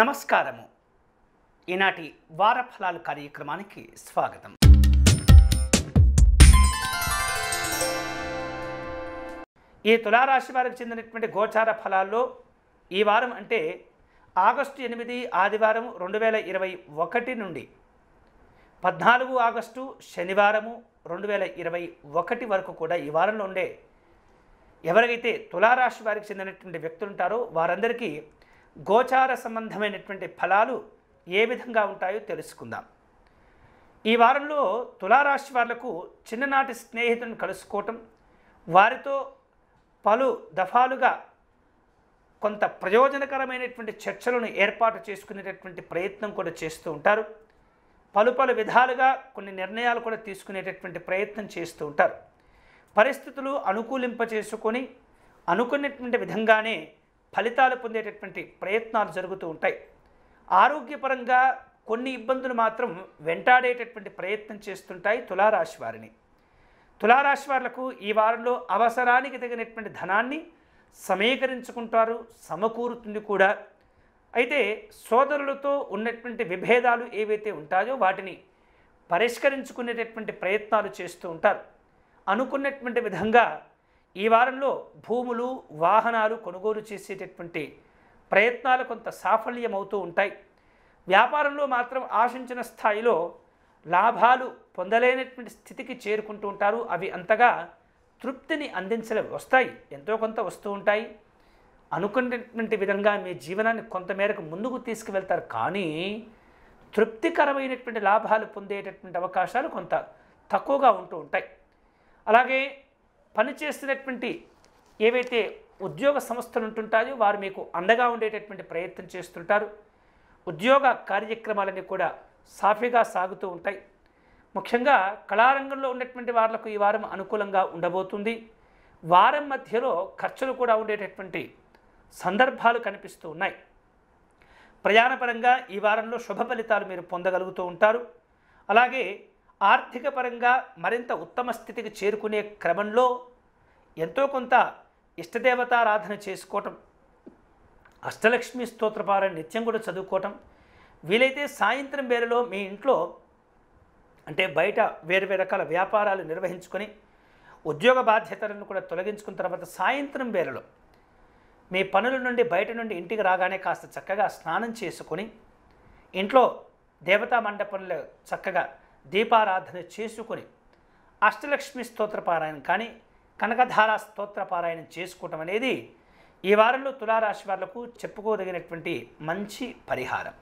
నమస్కారము ఈనాటి వారఫలాలు కార్యక్రమానికి స్వాగతం ఈ తులారాశి వారికి చెందినటువంటి గోచార ఫలాల్లో ఈ వారం అంటే ఆగస్టు ఎనిమిది ఆదివారం రెండు వేల ఇరవై ఒకటి నుండి పద్నాలుగు ఆగస్టు శనివారము రెండు వేల ఇరవై ఒకటి వరకు కూడా ఈ వారంలో ఉండే ఎవరికైతే తులారాశి వారికి చెందినటువంటి వ్యక్తులు ఉంటారో వారందరికీ గోచార సంబంధమైనటువంటి ఫలాలు ఏ విధంగా ఉంటాయో తెలుసుకుందాం ఈ వారంలో తులారాశి వాళ్లకు చిన్ననాటి స్నేహితులను కలుసుకోవటం వారితో పలు దఫాలుగా కొంత ప్రయోజనకరమైనటువంటి చర్చలను ఏర్పాటు చేసుకునేటటువంటి ప్రయత్నం కూడా చేస్తూ ఉంటారు పలు పలు విధాలుగా కొన్ని నిర్ణయాలు కూడా తీసుకునేటటువంటి ప్రయత్నం చేస్తూ ఉంటారు పరిస్థితులు అనుకూలింప చేసుకొని అనుకున్నటువంటి విధంగానే ఫలితాలు పొందేటటువంటి ప్రయత్నాలు జరుగుతూ ఉంటాయి ఆరోగ్యపరంగా కొన్ని ఇబ్బందులు మాత్రం వెంటాడేటటువంటి ప్రయత్నం చేస్తుంటాయి తులారాశి వారిని తులారాశి వారులకు ఈ వారంలో అవసరానికి తగినటువంటి ధనాన్ని సమీకరించుకుంటారు సమకూరుతుంది కూడా అయితే సోదరులతో ఉన్నటువంటి విభేదాలు ఏవైతే ఉంటాయో వాటిని పరిష్కరించుకునేటటువంటి ప్రయత్నాలు చేస్తూ ఉంటారు అనుకున్నటువంటి విధంగా ఈ వారంలో భూములు వాహనాలు కొనుగోలు చేసేటటువంటి ప్రయత్నాలు కొంత సాఫల్యం అవుతూ ఉంటాయి వ్యాపారంలో మాత్రం ఆశించిన స్థాయిలో లాభాలు పొందలేనటువంటి స్థితికి చేరుకుంటూ ఉంటారు అవి అంతగా తృప్తిని అందించలే వస్తాయి ఎంతో కొంత వస్తూ ఉంటాయి అనుకునేటువంటి విధంగా మీ జీవనాన్ని కొంతమేరకు ముందుకు తీసుకువెళ్తారు కానీ తృప్తికరమైనటువంటి లాభాలు పొందేటటువంటి అవకాశాలు కొంత తక్కువగా ఉంటూ ఉంటాయి అలాగే పనిచేస్తున్నటువంటి ఏవైతే ఉద్యోగ సంస్థలు ఉంటుంటాయో వారు మీకు అండగా ఉండేటటువంటి ప్రయత్నం చేస్తుంటారు ఉద్యోగ కార్యక్రమాలన్నీ కూడా సాఫీగా సాగుతూ ఉంటాయి ముఖ్యంగా కళారంగంలో ఉన్నటువంటి వాళ్లకు ఈ వారం అనుకూలంగా ఉండబోతుంది వారం మధ్యలో ఖర్చులు కూడా ఉండేటటువంటి సందర్భాలు కనిపిస్తూ ఉన్నాయి ప్రయాణపరంగా ఈ వారంలో శుభ ఫలితాలు మీరు పొందగలుగుతూ ఉంటారు అలాగే ఆర్థిక పరంగా మరింత ఉత్తమ స్థితికి చేరుకునే క్రమంలో ఎంతో కొంత ఇష్టదేవతారాధన చేసుకోవటం అష్టలక్ష్మి స్తోత్రపార నిత్యం కూడా చదువుకోవటం వీలైతే సాయంత్రం వేళలో మీ ఇంట్లో అంటే బయట వేరు వేరు రకాల వ్యాపారాలు నిర్వహించుకొని ఉద్యోగ బాధ్యతలను కూడా తొలగించుకున్న తర్వాత సాయంత్రం వేళలో మీ పనుల నుండి బయట నుండి ఇంటికి రాగానే కాస్త చక్కగా స్నానం చేసుకొని ఇంట్లో దేవతా మండపంలో చక్కగా దీపారాధన చేసుకొని అష్టలక్ష్మి స్తోత్ర పారాయణం కానీ కనకధార స్తోత్ర పారాయణం చేసుకోవటం అనేది ఈ వారంలో తులారాశి వారులకు చెప్పుకోదగినటువంటి మంచి పరిహారం